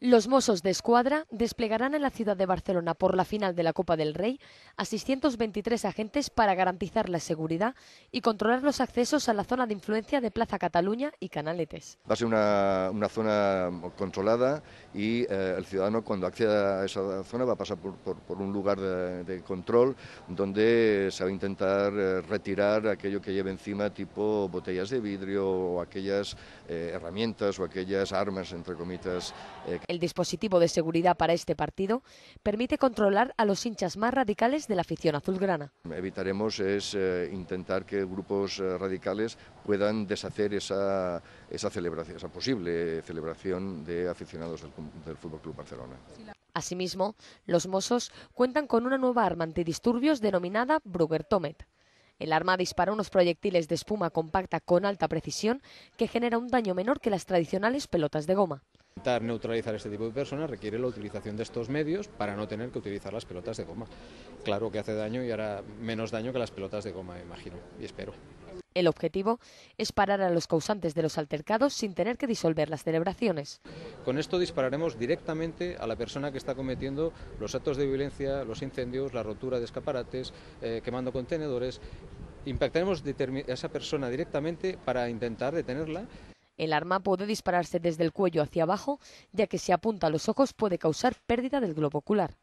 Los Mossos de Escuadra desplegarán en la ciudad de Barcelona por la final de la Copa del Rey a 623 agentes para garantizar la seguridad y controlar los accesos a la zona de influencia de Plaza Cataluña y Canaletes. Va a ser una, zona controlada y eh, el ciudadano cuando acceda a esa zona va a pasar por, un lugar de, control donde se va a intentar eh, retirar aquello que lleve encima tipo botellas de vidrio o aquellas eh, herramientas o aquellas armas, entre comillas, que el dispositivo de seguridad para este partido permite controlar a los hinchas más radicales de la afición azulgrana. Evitaremos es eh, intentar que grupos eh, radicales puedan deshacer esa, celebración, esa posible celebración de aficionados del, FC Club Barcelona. Asimismo, los Mossos cuentan con una nueva arma antidisturbios denominada Tomet. El arma dispara unos proyectiles de espuma compacta con alta precisión que genera un daño menor que las tradicionales pelotas de goma. Intentar neutralizar este tipo de personas requiere la utilización de estos medios para no tener que utilizar las pelotas de goma. Claro que hace daño y hará menos daño que las pelotas de goma, imagino, y espero. El objetivo es parar a los causantes de los altercados sin tener que disolver las celebraciones. Con esto dispararemos directamente a la persona que está cometiendo los actos de violencia, los incendios, la rotura de escaparates, eh, quemando contenedores. Impactaremos a esa persona directamente para intentar detenerla el arma puede dispararse desde el cuello hacia abajo, ya que si apunta a los ojos puede causar pérdida del globo ocular.